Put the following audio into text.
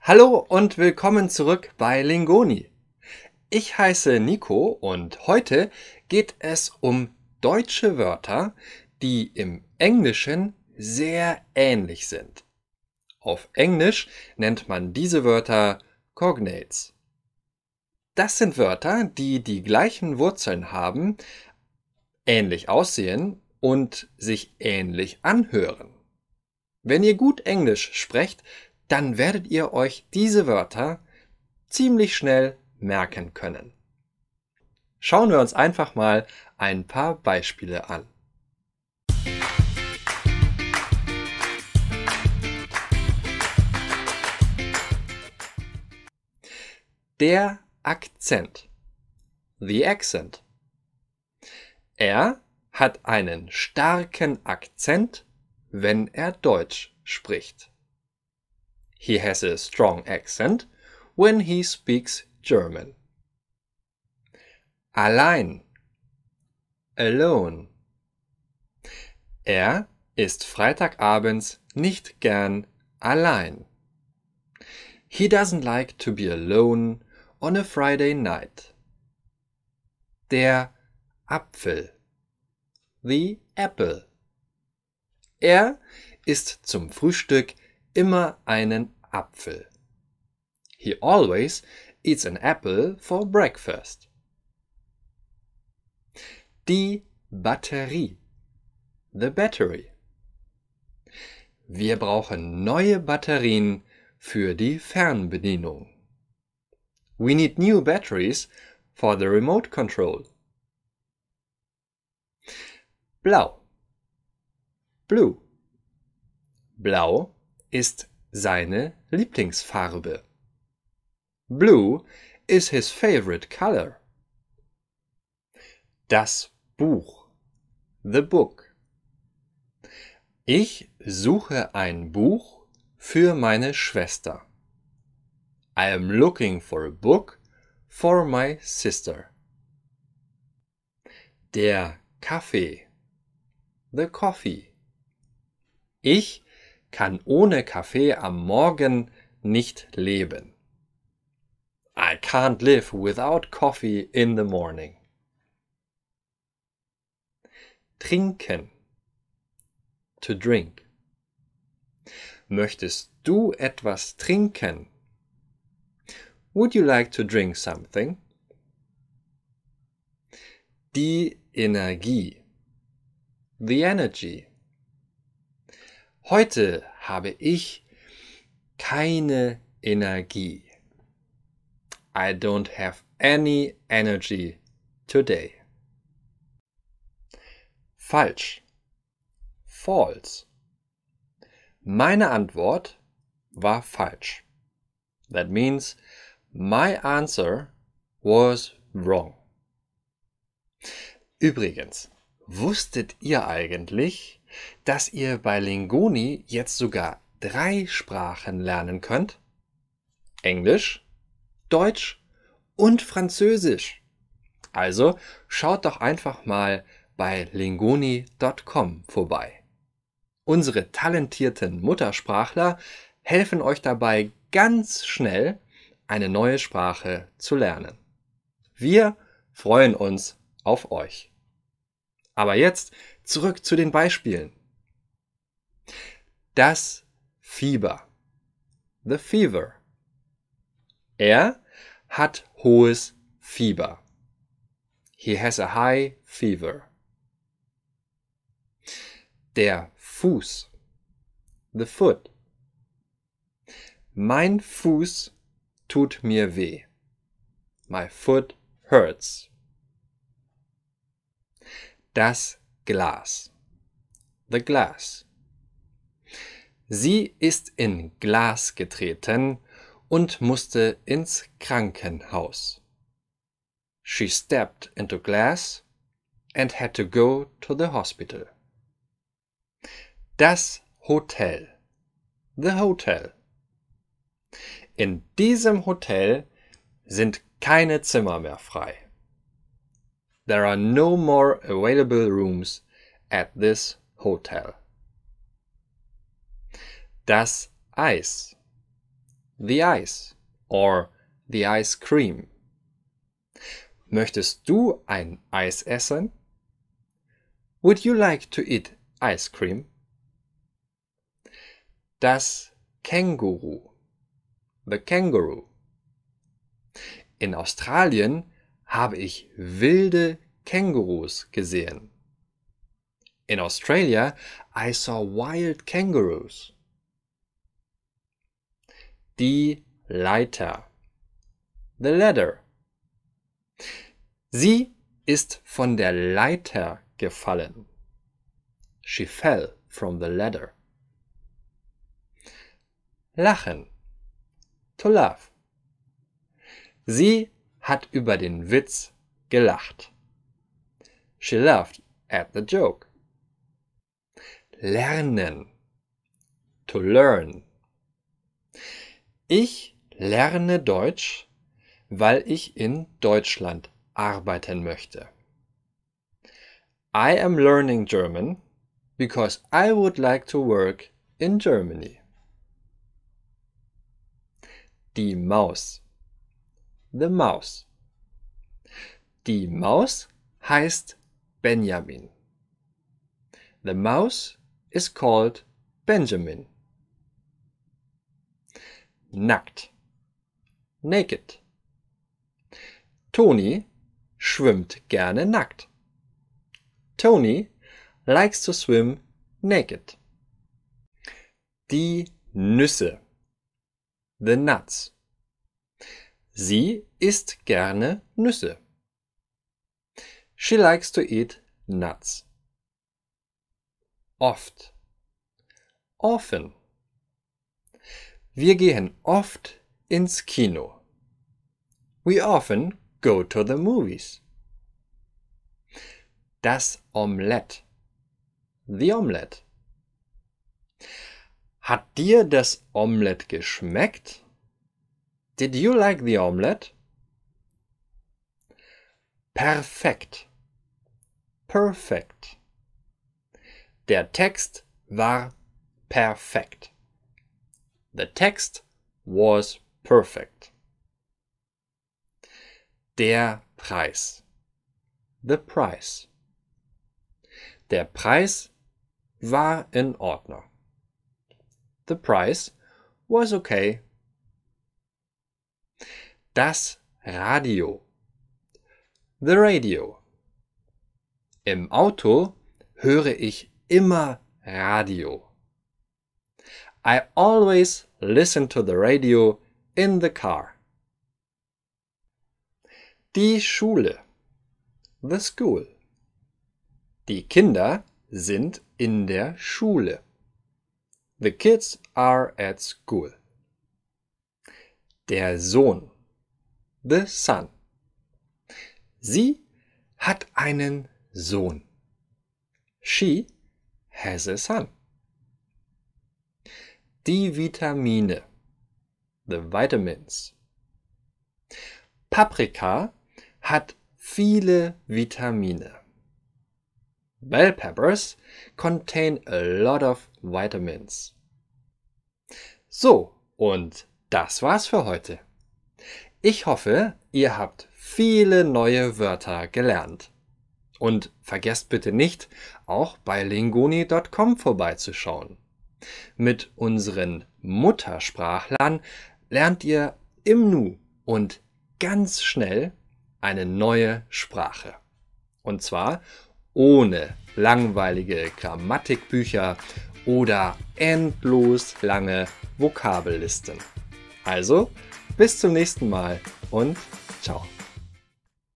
Hallo und willkommen zurück bei Lingoni. Ich heiße Nico und heute geht es um deutsche Wörter, die im Englischen sehr ähnlich sind. Auf Englisch nennt man diese Wörter Cognates. Das sind Wörter, die die gleichen Wurzeln haben, ähnlich aussehen und sich ähnlich anhören. Wenn ihr gut Englisch sprecht, dann werdet ihr euch diese Wörter ziemlich schnell merken können. Schauen wir uns einfach mal ein paar Beispiele an. Der Akzent. The accent. Er hat einen starken Akzent, wenn er Deutsch spricht. He has a strong accent when he speaks German. Allein, alone. Er ist Freitagabends nicht gern allein. He doesn't like to be alone on a Friday night. Der Apfel. The apple. Er ist zum Frühstück immer einen Apfel. He always eats an apple for breakfast. Die Batterie. The battery. Wir brauchen neue Batterien für die Fernbedienung. We need new batteries for the remote control. Blau. Blue. Blau ist seine Lieblingsfarbe. Blue is his favorite color. Das Buch. The Book. Ich suche ein Buch für meine Schwester. I am looking for a book for my sister. Der Kaffee. The coffee. Ich kann ohne Kaffee am Morgen nicht leben. I can't live without coffee in the morning. Trinken. To drink. Möchtest du etwas trinken? Would you like to drink something? Die Energie. The energy. Heute habe ich keine Energie. I don't have any energy today. Falsch. False. Meine Antwort war falsch. That means my answer was wrong. Übrigens, wusstet ihr eigentlich, dass ihr bei Lingoni jetzt sogar drei Sprachen lernen könnt. Englisch, Deutsch und Französisch. Also schaut doch einfach mal bei lingoni.com vorbei. Unsere talentierten Muttersprachler helfen euch dabei ganz schnell, eine neue Sprache zu lernen. Wir freuen uns auf euch. Aber jetzt zurück zu den Beispielen. Das Fieber. The fever. Er hat hohes Fieber. He has a high fever. Der Fuß. The foot. Mein Fuß tut mir weh. My foot hurts. Das Glas. The Glass. Sie ist in Glas getreten und musste ins Krankenhaus. She stepped into glass and had to go to the hospital. Das Hotel. The Hotel. In diesem Hotel sind keine Zimmer mehr frei. There are no more available rooms at this hotel. Das Eis. The ice or the ice cream. Möchtest du ein Eis essen? Would you like to eat ice cream? Das Känguru. The kangaroo. In Australien habe ich wilde Kängurus gesehen. In Australia, I saw wild kangaroos. Die Leiter. The ladder. Sie ist von der Leiter gefallen. She fell from the ladder. Lachen. To laugh. Sie hat über den Witz gelacht. She laughed at the joke. Lernen. To learn. Ich lerne Deutsch, weil ich in Deutschland arbeiten möchte. I am learning German because I would like to work in Germany. Die Maus. the Maus. Die Maus heißt Benjamin. The mouse is called Benjamin. Nackt. Naked. Tony schwimmt gerne nackt. Tony likes to swim naked. Die Nüsse. The nuts. Sie isst gerne Nüsse. She likes to eat nuts. Oft. Often. Wir gehen oft ins Kino. We often go to the movies. Das Omelette. The Omelette. Hat dir das Omelette geschmeckt? Did you like the omelette? Perfekt. Perfekt. Der Text war perfekt. The text was perfect. Der Preis. The price. Der Preis war in Ordnung. The price was okay Das Radio. The radio. Im Auto höre ich immer Radio. I always listen to the radio in the car. Die Schule. The school. Die Kinder sind in der Schule. The kids are at school der Sohn, the son. Sie hat einen Sohn. She has a son. Die Vitamine, the vitamins. Paprika hat viele Vitamine. Bell peppers contain a lot of vitamins. So, und das war's für heute. Ich hoffe, ihr habt viele neue Wörter gelernt. Und vergesst bitte nicht, auch bei lingoni.com vorbeizuschauen. Mit unseren Muttersprachlern lernt ihr im Nu und ganz schnell eine neue Sprache. Und zwar ohne langweilige Grammatikbücher oder endlos lange Vokabellisten. Also, bis zum nächsten Mal und ciao.